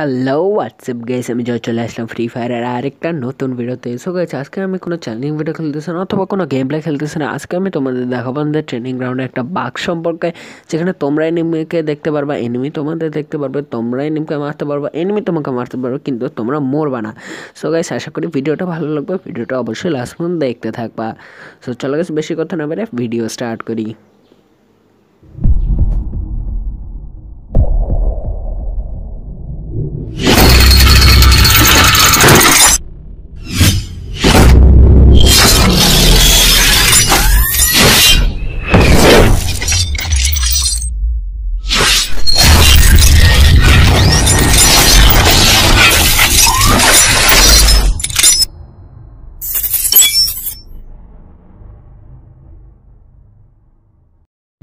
hello WhatsApp guess আমি যা চলে আসলাম ফ্রি ফায়ারের আরেকটা নতুন ভিডিওতে এসে গেছে আজকে আমি কোনো চ্যালেঞ্জিং ভিডিও খেলতেছি না অথবা কোনো গেম প্লে খেলতেছি না আজকে আমি তোমাদের দেখাবো আমাদের ট্রেনিং গ্রাউন্ডে একটা বাঘ সম্পর্কে যেখানে তোমরা এনিমিকে দেখতে পারবা এনিমি তোমাদের দেখতে পারবে তোমরা এনিমিকে মারতে পারবা এনিমি তোমাকে মারতে পারবে কিন্তু তোমরা মরবা না সো গাইস আশা করি ভিডিওটা ভালো লাগবে ভিডিওটা অবশ্যই লাস্ট পর্যন্ত দেখতে থাকবা সো চলো গেছে বেশি কথা না বেড়ে ভিডিও স্টার্ট করি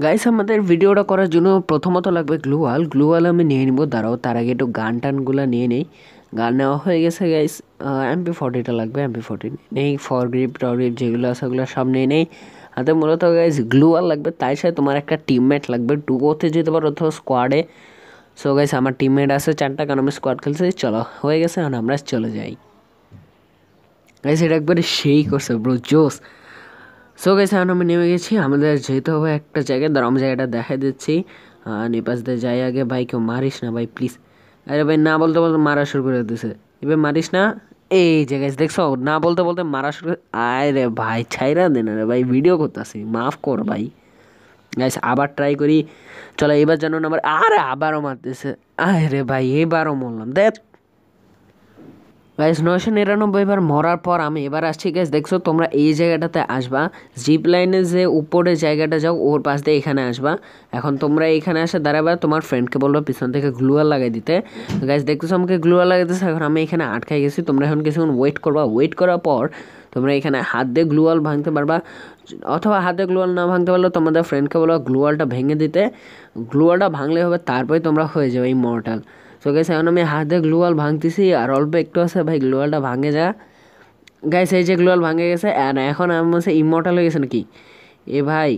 গাইস আমাদের ভিডিওটা করার জন্য প্রথমত লাগবে গ্লুয়াল গ্লুয়াল আমি নিয়ে নিব দাঁড়াও তার আগে একটু গান টানগুলো নিয়ে নেই গান নেওয়া হয়ে গেছে গাইস এমপি ফর্টিটা লাগবে এমপি ফর্টি নেই ফরগ্রিপ গ্রিপ যেগুলো আছে ওগুলো সব নিয়ে নেই হাতে মূলত গাইস গ্লুয়াল লাগবে তাই সাথে তোমার একটা টিমমেট লাগবে ওতে যেতে পারো অথবা স্কোয়াডে সো গাইস আমার টিমমেট আছে চারটা কারণ আমি স্কোয়াড খেলছি চলো হয়ে গেছে আর আমরা চলে যাই গাইস এটা একবারে সেই করছে ব্রো জোস সো গেছে আমি নেমে গেছি আমাদের যেতে হবে একটা জায়গায় ধর আমি জায়গাটা দেখা দিচ্ছি নেপাস দিয়ে যাই আগে ভাই কেউ মারিস না ভাই প্লিজ আরে ভাই না বলতে বলতে মারা শুরু করে দিছে এবার মারিস না এই জায়গায় দেখছো না বলতে বলতে মারা শুরু আয় রে ভাই ছাইরা দেন রে ভাই ভিডিও করতেছি মাফ কর ভাই গাইস আবার ট্রাই করি চলো এবার যেন আমার আরে আবারও মারতেছে আয় রে ভাই এবারও মরলাম দেখ গাইজ নয়শো নিরানব্বই বার মরার পর আমি এবার আসছি গাইজ দেখছো তোমরা এই জায়গাটাতে আসবা জিপ লাইনে যে উপরে জায়গাটা যাও ওর পাশ দিয়ে এখানে আসবা এখন তোমরা এখানে আসে দাঁড়াবা তোমার ফ্রেন্ডকে বলবো পিছন থেকে গ্লুয়ার লাগাই দিতে গাইজ দেখতেছো আমাকে গ্লুয়ার লাগাইতেছে এখন আমি এখানে আটকাই গেছি তোমরা এখন কিছুক্ষণ ওয়েট করবা ওয়েট করার পর তোমরা এখানে হাত দিয়ে গ্লুয়াল ভাঙতে পারবা অথবা হাতে গ্লুয়াল না ভাঙতে পারলে তোমাদের ফ্রেন্ডকে বলবা গ্লুয়ালটা ভেঙে দিতে গ্লুয়ালটা ভাঙলে হবে তারপরে তোমরা হয়ে যাবে এই মর্টাল সো গাইস এখন আমি হাতে গ্লোয়াল ভাঙতেছি আর অল্প একটু আছে ভাই গ্লোয়ালটা ভাঙে যা গাইস এই যে গ্লোয়াল ভাঙে গেছে আর এখন আমি হচ্ছে ইমোটাল হয়ে গেছে নাকি এ ভাই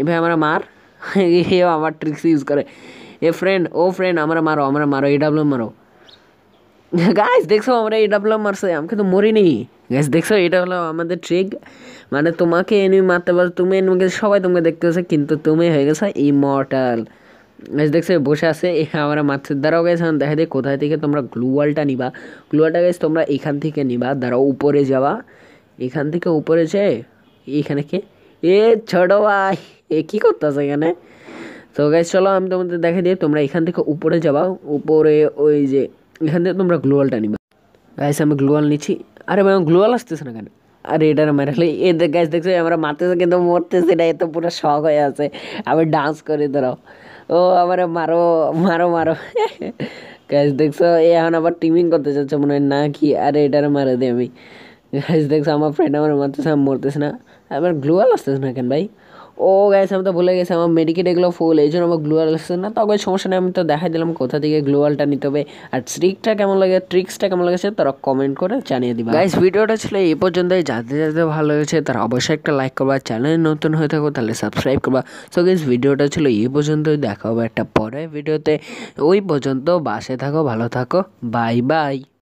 এ ভাই আমরা মার এও আমার ট্রিক্স ইউজ করে এ ফ্রেন্ড ও ফ্রেন্ড আমরা মারো আমরা মারো এ ডাব্লু মারো গাইস দেখছো আমরা এ ডাব্লু মারছে আমি কিন্তু মরিনি গাইস দেখছো এটা হলো আমাদের ট্রিক মানে তোমাকে এনিমি মারতে পারো তুমি এনিমিকে সবাই তোমাকে দেখতে পাচ্ছে কিন্তু তুমি হয়ে গেছো ইমর্টাল এস দেখছে বসে আছে আমরা মাছের দ্বারাও গেছে দেখা যায় কোথায় থেকে তোমরা গ্লুয়ালটা নিবা গ্লুয়ালটা গেছে তোমরা এখান থেকে নিবা দ্বারাও উপরে যাওয়া এখান থেকে উপরে যে এখানে কে এ ছোটো ভাই এ কী করতেছে এখানে তো গাইজ চলো আমি তোমাদের দেখা দিয়ে তোমরা এখান থেকে উপরে যাবা উপরে ওই যে এখান থেকে তোমরা গ্লোয়ালটা নিবা গাইজ আমি গ্লোয়াল নিচ্ছি আরে ভাই গ্লোয়াল আসতেছে না কেন আরে এটা না মেরালে এ গাছ দেখছো আমরা মারতেছে কিন্তু মরতেছে না এ তো পুরো শখ হয়ে আছে আমি ডান্স করে ধরো ও আবার মারো মারো মারো গাছ দেখছো এ এখন আবার টিমিং করতে চাচ্ছে মনে হয় না কি আরে এটারে মারে দিই আমি গাছ দেখছো আমার ফ্রেন্ড আমার মারতেছে আমি মরতেছে না আবার গ্লোয়াল আসতেছে না কেন ভাই ও গাইস আমি তো ভুলে গেছি আমার মেডিকেট এগুলো ফুল এই জন্য আমার গ্লোয়াল আসছে না তবে সমস্যা নেই আমি তো দেখাই দিলাম কোথা থেকে গ্লোয়ালটা নিতে হবে আর ট্রিকটা কেমন লাগে ট্রিক্সটা কেমন লেগেছে তারা কমেন্ট করে জানিয়ে দিবা গাইস ভিডিওটা ছিল এই পর্যন্তই যাতে যাতে ভালো লেগেছে তারা অবশ্যই একটা লাইক করবা চ্যানেল নতুন হয়ে থাকো তাহলে সাবস্ক্রাইব করবা সো গাইস ভিডিওটা ছিল এই পর্যন্তই দেখা হবে একটা পরে ভিডিওতে ওই পর্যন্ত বাসে থাকো ভালো থাকো বাই বাই